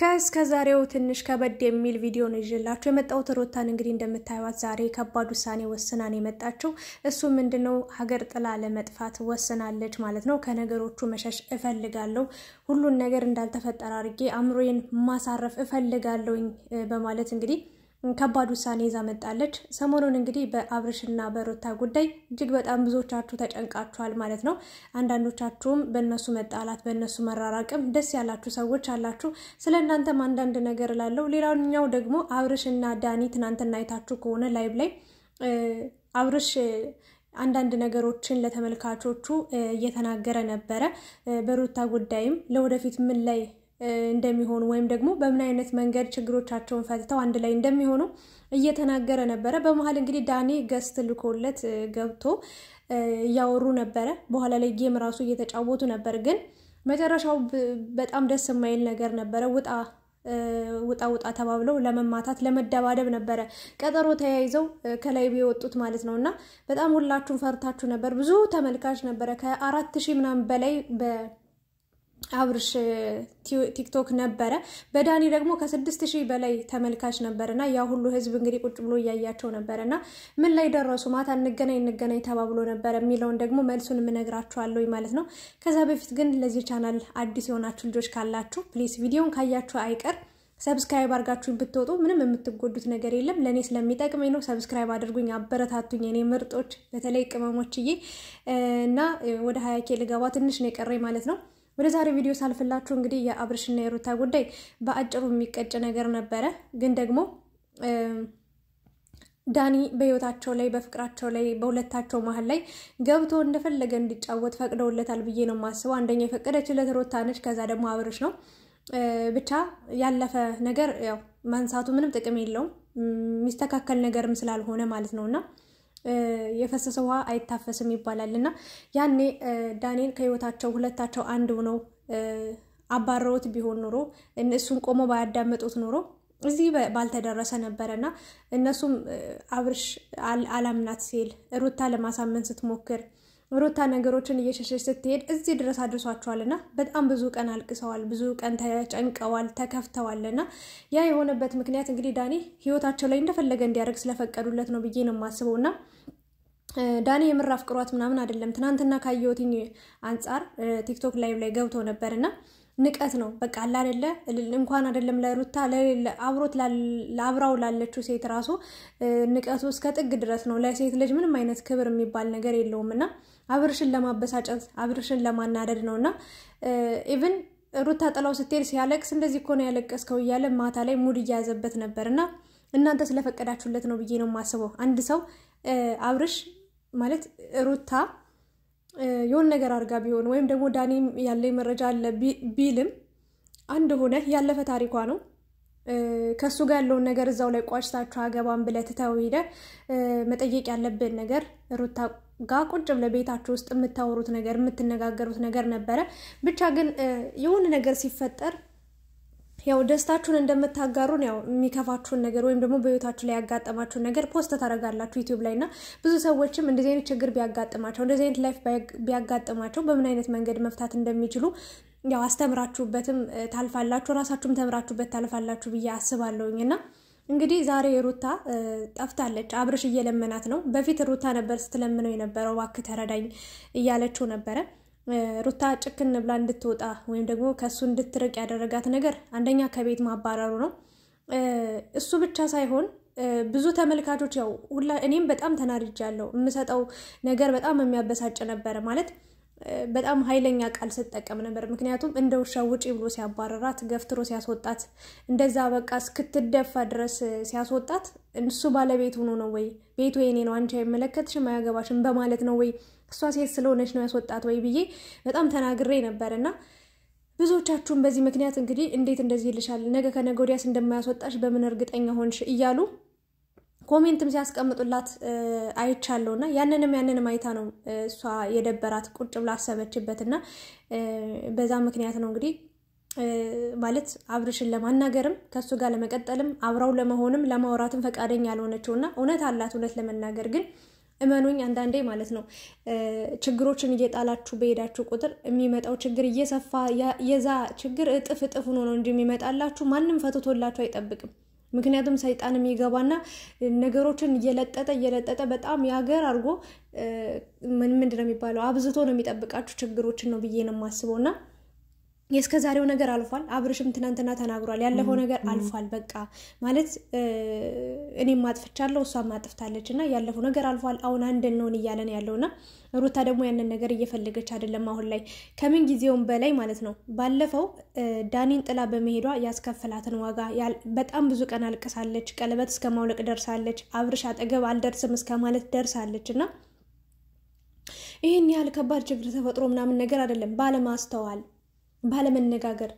ከእስከ ዛሬው ትንሽ ከበድ የሚል ቪዲዮ ነው ይዤላችሁ የመጣሁት። ሩታን እንግዲህ እንደምታዩት ዛሬ ከባድ ውሳኔ ወስናን የመጣችው እሱ ምንድነው ሀገር ጥላ ለመጥፋት ወስናለች ማለት ነው። ከነገሮቹ መሸሽ እፈልጋለሁ፣ ሁሉን ነገር እንዳልተፈጠረ አድርጌ አእምሮዬን ማሳረፍ እፈልጋለሁኝ በማለት እንግዲህ ከባድ ውሳኔ ይዛ መጣለች። ሰሞኑን እንግዲህ በአብርሽና በሩታ ጉዳይ እጅግ በጣም ብዙዎቻችሁ ተጨንቃችኋል ማለት ነው። አንዳንዶቻችሁም በእነሱ መጣላት፣ በእነሱ መራራቅም ደስ ያላችሁ ሰዎች አላችሁ። ስለ እናንተም አንዳንድ ነገር እላለሁ። ሌላኛው ደግሞ አብርሽና ዳኒ ትናንትና አይታችሁ ከሆነ ላይቭ ላይ አብርሽ አንዳንድ ነገሮችን ለተመልካቾቹ እየተናገረ ነበረ። በሩታ ጉዳይም ለወደፊት ምን ላይ እንደሚሆኑ ወይም ደግሞ በምን አይነት መንገድ ችግሮቻቸውን ፈትተው አንድ ላይ እንደሚሆኑ እየተናገረ ነበረ። በመሀል እንግዲህ ዳኔ ገስት ልኮለት ገብቶ እያወሩ ነበረ። በኋላ ላይ ጌም ራሱ እየተጫወቱ ነበር። ግን መጨረሻው በጣም ደስ የማይል ነገር ነበረ። ውጣ ውጣ ውጣ ተባብለው ለመማታት ለመደባደብ ነበረ ቀጠሮ ተያይዘው ከላይ የወጡት ማለት ነው። እና በጣም ሁላችሁም ፈርታችሁ ነበር። ብዙ ተመልካች ነበረ ከአራት ሺህ ምናምን በላይ አብርሽ ቲክቶክ ነበረ። በዳኒ ደግሞ ከስድስት ሺህ በላይ ተመልካች ነበረና ያ ሁሉ ህዝብ እንግዲህ ቁጭ ብሎ እያያቸው ነበረና ምን ላይ ደረሱ? ማታ እንገናኝ እንገናኝ ተባብሎ ነበረ የሚለውን ደግሞ መልሱን የምነግራችኋለሁ ማለት ነው። ከዛ በፊት ግን ለዚህ ቻናል አዲስ የሆናችሁ ልጆች ካላችሁ ፕሊስ ቪዲዮን ካያችሁ አይቀር ሰብስክራይብ አድርጋችሁ ብትወጡ ምንም የምትጎዱት ነገር የለም። ለእኔ ስለሚጠቅመኝ ነው። ሰብስክራይብ አድርጉኝ፣ አበረታቱኝ እኔ ምርጦች፣ በተለይ ቅመሞችዬ እና ወደ ሀያኬ ልገባ ትንሽ ነው የቀረኝ ማለት ነው። ወደ ዛሬ ቪዲዮ ሳልፍላችሁ እንግዲህ የአብርሽና የሩታ ጉዳይ በአጭሩ የሚቀጭ ነገር ነበረ፣ ግን ደግሞ ዳኒ በህይወታቸው ላይ በፍቅራቸው ላይ በሁለታቸው መሀል ላይ ገብቶ እንደፈለገ እንዲጫወት ፈቅደውለታል ብዬ ነው የማስበው። አንደኛ የፈቀደችለት ሩታ ነች፣ ከዛ ደግሞ አብርሽ ነው። ብቻ ያለፈ ነገር ያው ማንሳቱ ምንም ጥቅም የለውም፣ የሚስተካከል ነገርም ስላልሆነ ማለት ነውና የፈሰሰ ውሃ አይታፈስም ይባላል እና ያኔ ዳንኤል ከህይወታቸው ሁለታቸው አንድ ሆነው አባረውት ቢሆን ኖሮ እሱን ቆሞ ባያዳመጡት ኖሮ እዚህ ባልተደረሰ ነበረ እና እነሱም አብርሽ አላምናት ሲል ሩታ ለማሳመን ስትሞክር ሩታ ነገሮችን እየሸሸች ስትሄድ እዚህ ድረስ አድርሷቸዋልና በጣም ብዙ ቀን አልቅሰዋል፣ ብዙ ቀን ተጨንቀዋል፣ ተከፍተዋልና ያ የሆነበት ምክንያት እንግዲህ ዳኒ ህይወታቸው ላይ እንደፈለገ እንዲያደርግ ስለፈቀዱለት ነው ብዬ ነው እና። ዳኒ የምር አፍቅሯት ምናምን አይደለም። ትናንትና ካየሁትኝ አንጻር ቲክቶክ ላይቭ ላይ ገብቶ ነበርና ንቀት ነው በቃ አለ አይደለ። እንኳን አይደለም ለሩታ አብሮት አብራው ላለችው ሴት ራሱ ንቀቱ እስከ ጥግ ድረስ ነው። ለሴት ልጅ ምንም አይነት ክብር የሚባል ነገር የለውም እና አብርሽን ለማበሳጨት አብርሽን ለማናደድ ነው እና ኢቭን ሩታ ጥላው ስትሄድ ሲያለቅስ እንደዚህ እኮ ነው ያለቀስከው እያለ ማታ ላይ ሙድ እያያዘበት ነበር እና እናንተ ስለፈቀዳችሁለት ነው ብዬ ነው የማስበው አንድ ሰው አብርሽ ማለት ሩታ የሆን ነገር አድርጋ ቢሆን ወይም ደግሞ ዳኒ ያለ መረጃ አለ ቢልም አንድ ሆነ ያለፈ ታሪኳ ነው። ከእሱ ጋር ያለውን ነገር እዛው ላይ ቋጭታችሁ አገባን ብለህ ትተው ሄደህ መጠየቅ ያለብን ነገር ሩታ ጋር ቁጭ ብለህ ቤታችሁ ውስጥ የምታወሩት ነገር የምትነጋገሩት ነገር ነበረ። ብቻ ግን የሆነ ነገር ሲፈጠር ያው ደስታችሁን እንደምታጋሩን ያው የሚከፋችሁን ነገር ወይም ደግሞ በህይወታችሁ ላይ ያጋጠማችሁን ነገር ፖስት ታደርጋላችሁ ዩቲዩብ ላይ እና ብዙ ሰዎችም እንደዚህ አይነት ችግር ቢያጋጥማቸው እንደዚህ አይነት ላይፍ ቢያጋጥማቸው በምን አይነት መንገድ መፍታት እንደሚችሉ ያው አስተምራችሁበትም ታልፋላችሁ፣ ራሳችሁም ተምራችሁበት ታልፋላችሁ ብዬ አስባለሁኝ እና እንግዲህ ዛሬ ሩታ ጠፍታለች። አብርሽ እየለመናት ነው። በፊት ሩታ ነበር ስትለምነው የነበረው እባክህ ተረዳኝ እያለችው ነበረ። ሩታ ጭክን ብላ እንድትወጣ ወይም ደግሞ ከእሱ እንድትርቅ ያደረጋት ነገር አንደኛ ከቤት ማባረሩ ነው። እሱ ብቻ ሳይሆን ብዙ ተመልካቾች ያው ሁላ እኔም በጣም ተናድጃለሁ። የምሰጠው ነገር በጣም የሚያበሳጭ ነበረ ማለት በጣም ኃይለኛ ቃል ስትጠቀም ነበር። ምክንያቱም እንደ ውሻ ውጪ ብሎ ሲያባረራት፣ ገፍትሮ ሲያስወጣት፣ እንደዛ በቃ እስክትደፋ ድረስ ሲያስወጣት እሱ ባለቤት ሆኖ ነው ወይ ቤቱ የኔ ነው አንቺ አይመለከትሽም አያገባሽም በማለት ነው ወይ እሷ ሴት ስለሆነች ነው ያስወጣት ወይ ብዬ በጣም ተናግሬ ነበር እና ብዙዎቻችሁም በዚህ ምክንያት እንግዲህ እንዴት እንደዚህ ይልሻል፣ ነገ ከነገ ወዲያስ እንደማያስወጣሽ በምን እርግጠኛ ሆንሽ እያሉ ኮሜንትም ሲያስቀምጡላት አይቻለሁ እና ያንንም ያንንም አይታ ነው እሷ የደበራት ቁጭ ብላ አሰበችበት እና በዛ ምክንያት ነው እንግዲህ ማለት አብርሽን ለማናገርም ከእሱ ጋር ለመቀጠልም አብረው ለመሆንም ለማውራትም ፈቃደኛ ያልሆነችው እና እውነት አላት እውነት ለመናገር ግን እመኑኝ አንዳንዴ ማለት ነው ችግሮችን እየጣላችሁ በሄዳችሁ ቁጥር የሚመጣው ችግር እየሰፋ የዛ ችግር እጥፍ እጥፍ ሆኖ ነው እንጂ የሚመጣላችሁ ማንም ፈትቶላችሁ አይጠብቅም ምክንያቱም ሰይጣን የሚገባና ነገሮችን እየለጠጠ እየለጠጠ በጣም የሀገር አድርጎ ምንድን ነው የሚባለው አብዝቶ ነው የሚጠብቃችሁ ችግሮችን ነው ብዬ ነው የማስበው እና የእስከ ዛሬው ነገር አልፏል። አብርሽም ትናንትና ተናግሯል። ያለፈው ነገር አልፏል። በቃ ማለት እኔም ማጥፍቻለሁ እሷም ማጥፍታለች እና ያለፈው ነገር አልፏል። አሁን አንድ እንሆን እያለን ያለውና ሩታ ደግሞ ያንን ነገር እየፈለገች አይደለም። አሁን ላይ ከምን ጊዜውም በላይ ማለት ነው። ባለፈው ዳኒን ጥላ በመሄዷ ያስከፈላትን ዋጋ በጣም ብዙ ቀን አልቅሳለች። ቀለበት እስከ ማውለቅ ደርሳለች። አብርሽ አጠገብ አልደርስም እስከ ማለት ደርሳለች እና ይህን ያህል ከባድ ችግር ተፈጥሮ ምናምን ነገር አይደለም ባለማስተዋል ባለመነጋገር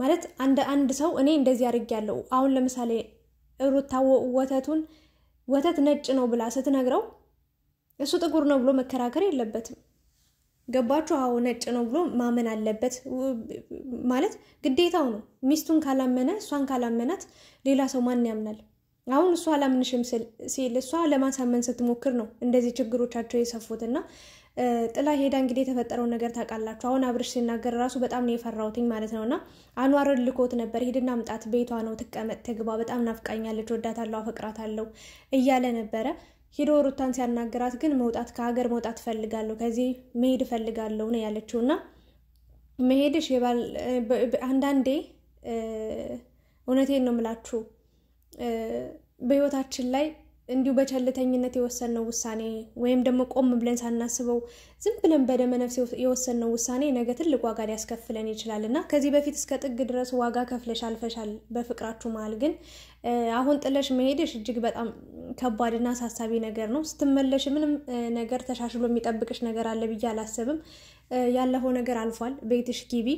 ማለት አንድ አንድ ሰው እኔ እንደዚህ አድርጌያለሁ። አሁን ለምሳሌ ሩታ ወተቱን ወተት ነጭ ነው ብላ ስትነግረው እሱ ጥቁር ነው ብሎ መከራከር የለበትም። ገባችሁ? አዎ ነጭ ነው ብሎ ማመን አለበት ማለት ግዴታው ነው። ሚስቱን ካላመነ እሷን ካላመናት ሌላ ሰው ማን ያምናል? አሁን እሷ አላምንሽም ሲል እሷ ለማሳመን ስትሞክር ነው እንደዚህ ችግሮቻቸው የሰፉትና። ጥላ ሄዳ እንግዲህ የተፈጠረውን ነገር ታውቃላችሁ። አሁን አብርሽ ሲናገር ራሱ በጣም ነው የፈራውትኝ ማለት ነው። እና አኗርን ልኮት ነበር ሂድና ምጣት ቤቷ ነው ትቀመጥ፣ ትግባ፣ በጣም ናፍቃኛለች፣ ወዳታለሁ፣ አፈቅራታለሁ እያለ ነበረ። ሂዶ ሩታን ሲያናግራት ግን መውጣት ከሀገር መውጣት እፈልጋለሁ፣ ከዚህ መሄድ እፈልጋለሁ ነው ያለችው። እና መሄድሽ አንዳንዴ እውነቴን ነው የምላችሁ በህይወታችን ላይ እንዲሁ በቸልተኝነት የወሰንነው ውሳኔ ወይም ደግሞ ቆም ብለን ሳናስበው ዝም ብለን በደመ ነፍስ የወሰንነው ውሳኔ ነገ ትልቅ ዋጋ ሊያስከፍለን ይችላል እና ከዚህ በፊት እስከ ጥግ ድረስ ዋጋ ከፍለሽ አልፈሻል። በፍቅራችሁ መሀል ግን አሁን ጥለሽ መሄድሽ እጅግ በጣም ከባድና አሳሳቢ ነገር ነው። ስትመለሽ ምንም ነገር ተሻሽሎ የሚጠብቅሽ ነገር አለ ብዬ አላስብም። ያለፈው ነገር አልፏል። ቤትሽ ጊቢ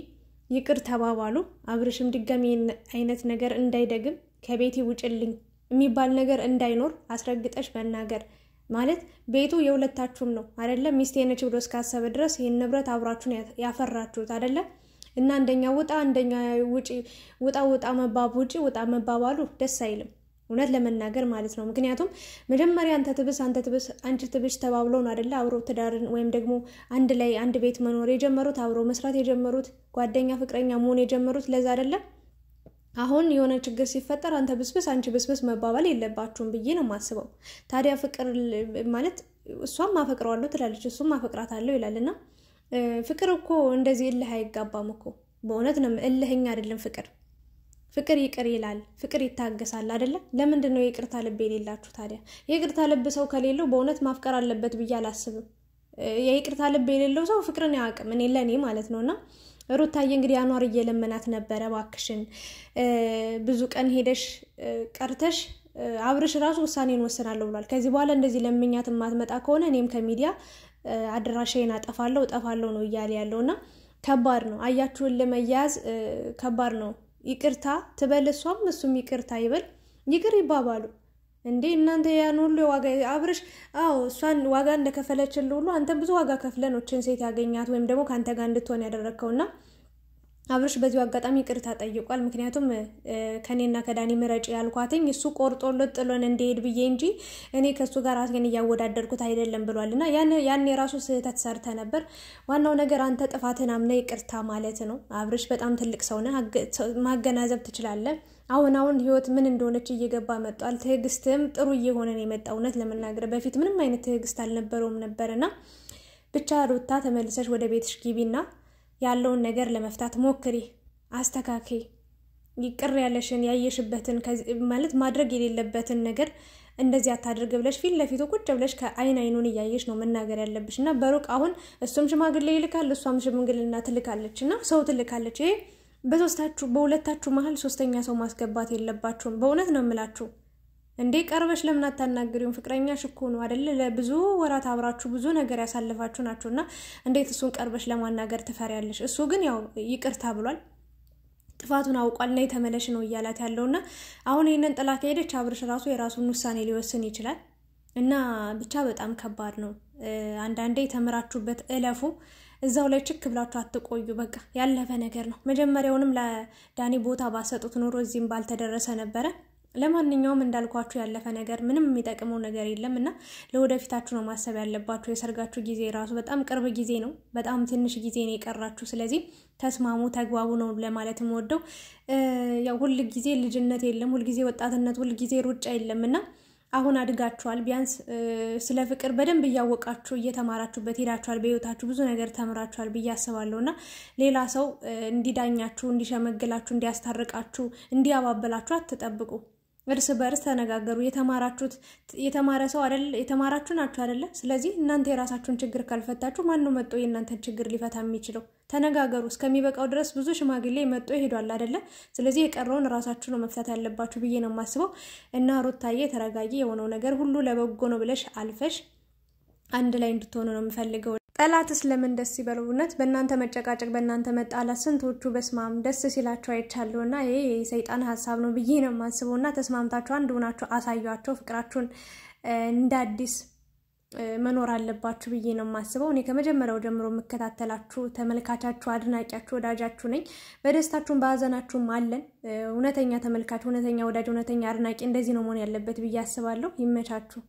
ይቅር ተባባሉ። አብርሽም ድጋሚ አይነት ነገር እንዳይደግም ከቤቴ ውጭልኝ የሚባል ነገር እንዳይኖር አስረግጠሽ መናገር ማለት ቤቱ የሁለታችሁም ነው አደለ? ሚስቴ ነች ብሎ እስካሰበ ድረስ ይህን ንብረት አብራችሁን ያፈራችሁት አደለ? እና አንደኛ ውጣ አንደኛ ውጪ ውጣ ውጣ መባብ ውጪ ውጣ መባባሉ ደስ አይልም፣ እውነት ለመናገር ማለት ነው። ምክንያቱም መጀመሪያ አንተ ትብስ አንተ ትብስ አንቺ ትብሽ ተባብለው ነው አደለ? አብሮ ትዳርን ወይም ደግሞ አንድ ላይ አንድ ቤት መኖር የጀመሩት አብሮ መስራት የጀመሩት ጓደኛ ፍቅረኛ መሆን የጀመሩት ለዛ አደለም አሁን የሆነ ችግር ሲፈጠር አንተ ብስብስ አንቺ ብስብስ መባባል የለባችሁም ብዬ ነው የማስበው። ታዲያ ፍቅር ማለት እሷም ማፈቅረዋለሁ ትላለች፣ እሱም ማፈቅራታለሁ ይላል እና ፍቅር እኮ እንደዚህ እልህ አይጋባም እኮ በእውነት ነው። እልህኛ አይደለም ፍቅር። ፍቅር ይቅር ይላል፣ ፍቅር ይታገሳል አይደለም። ለምንድን ነው የይቅርታ ልብ የሌላችሁ ታዲያ? የይቅርታ ልብ ሰው ከሌለው በእውነት ማፍቀር አለበት ብዬ አላስብም። የይቅርታ ልብ የሌለው ሰው ፍቅርን አያውቅም፣ እኔ ለእኔ ማለት ነው እና ሩታዬ እንግዲህ አኗር እየለመናት ነበረ፣ እባክሽን ብዙ ቀን ሄደሽ ቀርተሽ አብርሽ ራሱ ውሳኔን ወስናለሁ ብሏል። ከዚህ በኋላ እንደዚህ ለምኛት የማትመጣ ከሆነ እኔም ከሚዲያ አድራሻዬን አጠፋለሁ እጠፋለሁ ነው እያለ ያለው እና ከባድ ነው። አያችሁን ለመያዝ ከባድ ነው። ይቅርታ ትበል እሷም እሱም ይቅርታ ይበል፣ ይቅር ይባባሉ። እንዴ እናንተ ያን ሁሉ ዋጋ አብርሽ፣ አዎ እሷን ዋጋ እንደከፈለችል ሁሉ አንተ ብዙ ዋጋ ከፍለ ነው ችን ሴት ያገኛት ወይም ደግሞ ከአንተ ጋር እንድትሆን ያደረግከውና አብርሽ በዚሁ አጋጣሚ ቅርታ ጠይቋል። ምክንያቱም ከእኔና ከዳኒ ምረጭ ያልኳትኝ እሱ ቆርጦ ጥሎን እንደሄድ ብዬ እንጂ እኔ ከእሱ ጋር አትገን እያወዳደርኩት አይደለም ብሏል። እና ያን የራሱ ስህተት ሰርተ ነበር። ዋናው ነገር አንተ ጥፋትን አምነ ይቅርታ ማለት ነው። አብርሽ በጣም ትልቅ ሰው ነህ፣ ማገናዘብ ትችላለህ። አሁን አሁን ህይወት ምን እንደሆነች እየገባ መጧል። ትዕግስትም ጥሩ እየሆነ ነው የመጣ። እውነት ለመናገር በፊት ምንም አይነት ትዕግስት አልነበረውም ነበርና ብቻ ሩታ ተመልሰሽ ወደ ቤትሽ ግቢና ያለውን ነገር ለመፍታት ሞክሪ፣ አስተካክይ። ይቅር ያለሽን ያየሽበትን ማለት ማድረግ የሌለበትን ነገር እንደዚህ አታድርግ ብለሽ ፊት ለፊቱ ቁጭ ብለሽ ከአይን አይኑን እያየሽ ነው መናገር ያለብሽ እና በሩቅ አሁን እሱም ሽማግሌ ይልካል፣ እሷም ሽምግልና ትልካለች እና ሰው ትልካለች ይሄ በሶስታችሁ በሁለታችሁ መሀል ሶስተኛ ሰው ማስገባት የለባችሁም። በእውነት ነው የምላችሁ። እንዴ ቀርበሽ ለምን አታናግሪውም? ፍቅረኛሽ እኮ ነው አይደለ? ለብዙ ወራት አብራችሁ ብዙ ነገር ያሳለፋችሁ ናችሁ እና እንዴት እሱን ቀርበሽ ለማናገር ትፈሪያለሽ? እሱ ግን ያው ይቅርታ ብሏል። ጥፋቱን አውቋል እና የተመለሽ ነው እያላት ያለውና አሁን ይህንን ጥላ ከሄደች አብርሽ ራሱ የራሱን ውሳኔ ሊወስን ይችላል እና ብቻ በጣም ከባድ ነው። አንዳንዴ የተምራችሁበት እለፉ። እዛው ላይ ችክ ብላችሁ አትቆዩ። በቃ ያለፈ ነገር ነው። መጀመሪያውንም ለዳኒ ቦታ ባሰጡት ኑሮ እዚህም ባልተደረሰ ነበረ። ለማንኛውም እንዳልኳችሁ ያለፈ ነገር ምንም የሚጠቅመው ነገር የለም እና ለወደፊታችሁ ነው ማሰብ ያለባችሁ። የሰርጋችሁ ጊዜ ራሱ በጣም ቅርብ ጊዜ ነው። በጣም ትንሽ ጊዜ ነው የቀራችሁ። ስለዚህ ተስማሙ፣ ተግባቡ ነው ለማለት የምወደው። ያው ሁልጊዜ ልጅነት የለም፣ ሁልጊዜ ወጣትነት፣ ሁልጊዜ ሩጫ የለም እና አሁን አድጋችኋል። ቢያንስ ስለ ፍቅር በደንብ እያወቃችሁ እየተማራችሁበት ሄዳችኋል። በህይወታችሁ ብዙ ነገር ተምራችኋል ብዬ አስባለሁ እና ሌላ ሰው እንዲዳኛችሁ፣ እንዲሸመግላችሁ፣ እንዲያስታርቃችሁ፣ እንዲያባበላችሁ አትጠብቁ። እርስ በእርስ ተነጋገሩ። የተማራችሁት የተማረ ሰው አይደል? የተማራችሁ ናችሁ አይደለ? ስለዚህ እናንተ የራሳችሁን ችግር ካልፈታችሁ ማን ነው መጥቶ የእናንተን ችግር ሊፈታ የሚችለው? ተነጋገሩ። እስከሚበቃው ድረስ ብዙ ሽማግሌ መጥቶ ይሄዷል አይደለ? ስለዚህ የቀረውን ራሳችሁ ነው መፍታት ያለባችሁ ብዬ ነው የማስበው። እና ሩታዬ ተረጋጊ። የሆነው ነገር ሁሉ ለበጎ ነው ብለሽ አልፈሽ አንድ ላይ እንድትሆኑ ነው የምፈልገው። ጠላትስ ለምን ደስ ይበለው? እውነት በእናንተ መጨቃጨቅ በእናንተ መጣላት ስንቶቹ በስማም ደስ ሲላቸው አይቻለሁ። እና ይሄ የሰይጣን ሀሳብ ነው ብዬ ነው የማስበው። እና ተስማምታችሁ አንድ ሆናችሁ አሳያቸው ፍቅራችሁን እንደ አዲስ መኖር አለባችሁ ብዬ ነው የማስበው። እኔ ከመጀመሪያው ጀምሮ የምከታተላችሁ ተመልካቻችሁ፣ አድናቂያችሁ፣ ወዳጃችሁ ነኝ። በደስታችሁም በሀዘናችሁም አለን። እውነተኛ ተመልካች፣ እውነተኛ ወዳጅ፣ እውነተኛ አድናቂ እንደዚህ ነው መሆን ያለበት ብዬ አስባለሁ። ይመቻችሁ።